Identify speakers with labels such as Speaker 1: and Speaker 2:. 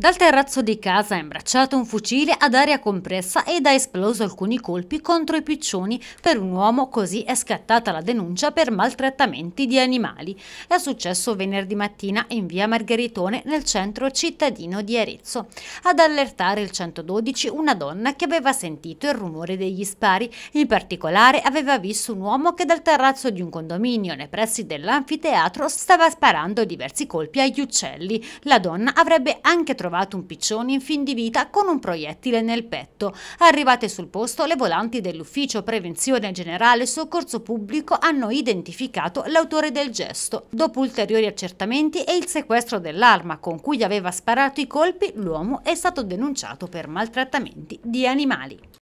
Speaker 1: Dal terrazzo di casa ha imbracciato un fucile ad aria compressa ed ha esploso alcuni colpi contro i piccioni per un uomo, così è scattata la denuncia per maltrattamenti di animali. È successo venerdì mattina in via Margheritone nel centro cittadino di Arezzo. Ad allertare il 112 una donna che aveva sentito il rumore degli spari, in particolare aveva visto un uomo che dal terrazzo di un condominio nei pressi dell'anfiteatro stava sparando diversi colpi agli uccelli. La donna avrebbe anche trovato trovato un piccione in fin di vita con un proiettile nel petto. Arrivate sul posto, le volanti dell'Ufficio Prevenzione Generale Soccorso Pubblico hanno identificato l'autore del gesto. Dopo ulteriori accertamenti e il sequestro dell'arma con cui aveva sparato i colpi, l'uomo è stato denunciato per maltrattamenti di animali.